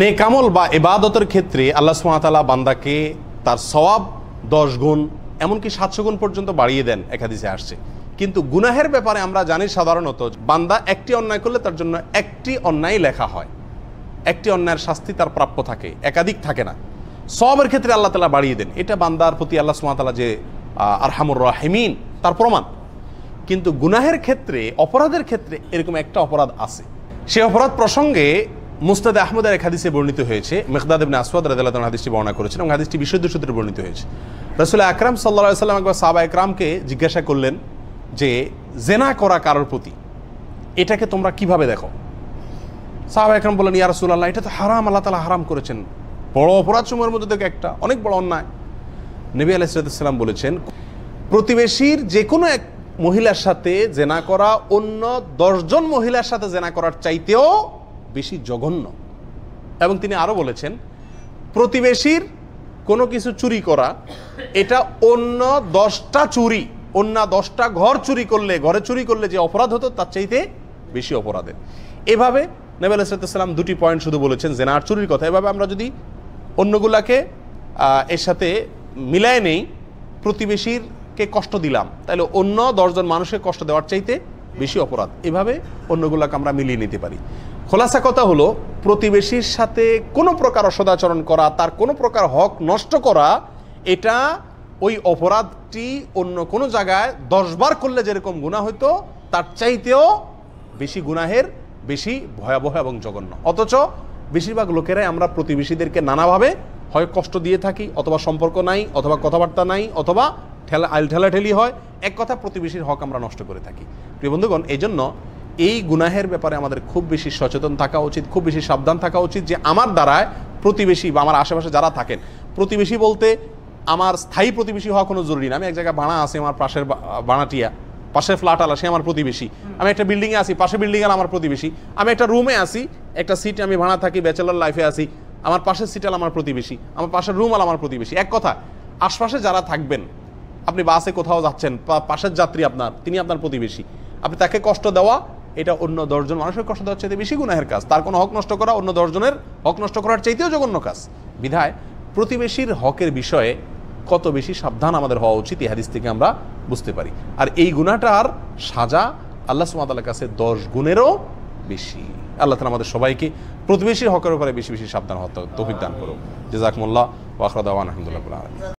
নেকামল বা এবাদতের ক্ষেত্রে আল্লাহ সুমাতালা বান্দাকে তার সবাব দশ গুণ এমনকি সাতশো গুণ পর্যন্ত বাড়িয়ে দেন একাদিসে আসছে কিন্তু গুনাহের ব্যাপারে আমরা জানি সাধারণত বান্দা একটি অন্যায় করলে তার জন্য একটি অন্যায় লেখা হয় একটি অন্যায়ের শাস্তি তার প্রাপ্য থাকে একাধিক থাকে না সবের ক্ষেত্রে আল্লাহ তালা বাড়িয়ে দেন এটা বান্দার প্রতি আল্লাহ সুমাতালা যে আরহামুর রাহেমিন তার প্রমাণ কিন্তু গুনাহের ক্ষেত্রে অপরাধের ক্ষেত্রে এরকম একটা অপরাধ আছে সে অপরাধ প্রসঙ্গে মুস্তাদ আহমদের এক হাদিসে বর্ণিত হয়েছে মেহদাদ ইবনে আসওয়াদ রাদিয়াল্লাহু হাদিসটি বর্ণনা করেছেন এবং হাদিসটি বিশুদ্ধ সূত্রে বর্ণিত হয়েছে রসুল আকরাম সাল্লা সাল্লাম একবার সাবা একরামকে জিজ্ঞাসা করলেন যে জেনা করা কারোর প্রতি এটাকে তোমরা কিভাবে দেখো সাহাবা একরাম বললেন ইয়া আল্লাহ এটা তো হারাম আল্লাহ তালা হারাম করেছেন বড় অপরাধ সময়ের মধ্যে থেকে একটা অনেক বড় অন্যায় নবী আলাইসালাম বলেছেন প্রতিবেশীর যে কোনো এক মহিলার সাথে জেনা করা অন্য দশজন মহিলার সাথে জেনা করার চাইতেও বেশি জঘন্য এবং তিনি আরও বলেছেন প্রতিবেশীর কোনো কিছু চুরি করা এটা অন্য দশটা চুরি অন্য দশটা ঘর চুরি করলে ঘরে চুরি করলে যে অপরাধ হতো তার চাইতে বেশি অপরাধের এভাবে নেবেল ইসরাতাম দুটি পয়েন্ট শুধু বলেছেন জেনার চুরির কথা এভাবে আমরা যদি অন্যগুলাকে এর সাথে মিলায় নেই প্রতিবেশীরকে কষ্ট দিলাম তাহলে অন্য দশজন মানুষকে কষ্ট দেওয়ার চাইতে বেশি অপরাধ এভাবে অন্যগুলাকে আমরা মিলিয়ে নিতে পারি খোলাসা কথা হলো প্রতিবেশীর সাথে কোনো প্রকার অসদাচরণ করা তার কোনো প্রকার হক নষ্ট করা এটা ওই অপরাধটি অন্য কোনো জায়গায় দশবার করলে যেরকম গুণা হইতো তার চাইতেও বেশি গুনাহের বেশি ভয়াবহ এবং জঘন্য অথচ বেশিরভাগ লোকেরাই আমরা প্রতিবেশীদেরকে নানাভাবে হয় কষ্ট দিয়ে থাকি অথবা সম্পর্ক নাই অথবা কথাবার্তা নাই অথবা ঠেলা আল ঠেলাঠেলি হয় এক কথা প্রতিবেশীর হক আমরা নষ্ট করে থাকি প্রিয় বন্ধুগণ এই জন্য এই গুনাহের ব্যাপারে আমাদের খুব বেশি সচেতন থাকা উচিত খুব বেশি সাবধান থাকা উচিত যে আমার দ্বারায় প্রতিবেশী বা আমার আশেপাশে যারা থাকেন প্রতিবেশী বলতে আমার স্থায়ী প্রতিবেশী হওয়া কোনো জরুরি না আমি এক জায়গায় ভাড়া আছে আমার পাশের ভাড়াটিয়া পাশের ফ্ল্যাট আলা সে আমার প্রতিবেশী আমি একটা বিল্ডিংয়ে আসি পাশে বিল্ডিং আমার প্রতিবেশী আমি একটা রুমে আসি একটা সিটে আমি ভাড়া থাকি ব্যাচেলার লাইফে আসি আমার পাশের সিট আলা আমার প্রতিবেশী আমার পাশের রুম আল আমার প্রতিবেশী এক কথা আশপাশে যারা থাকবেন আপনি বাসে কোথাও যাচ্ছেন পাশের যাত্রী আপনার তিনি আপনার প্রতিবেশী আপনি তাকে কষ্ট দেওয়া এটা অন্য দশজন মানুষের কষ্ট দেওয়ার চাইতে বেশি গুনাহের কাজ তার কোনো হক নষ্ট করা অন্য দশজনের হক নষ্ট করার চাইতেও জঘন্য কাজ বিধায় প্রতিবেশীর হকের বিষয়ে কত বেশি সাবধান আমাদের হওয়া উচিত এই হাদিস থেকে আমরা বুঝতে পারি আর এই গুণাটার সাজা আল্লাহ সুমাতালের কাছে দশ গুণেরও বেশি আল্লাহ তালা আমাদের সবাইকে প্রতিবেশীর হকের উপরে বেশি বেশি সাবধান হওয়া তৌফিক দান করুক জেজাকমুল্লাহ ওয়াখরদাওয়ান আহমদুল্লাহ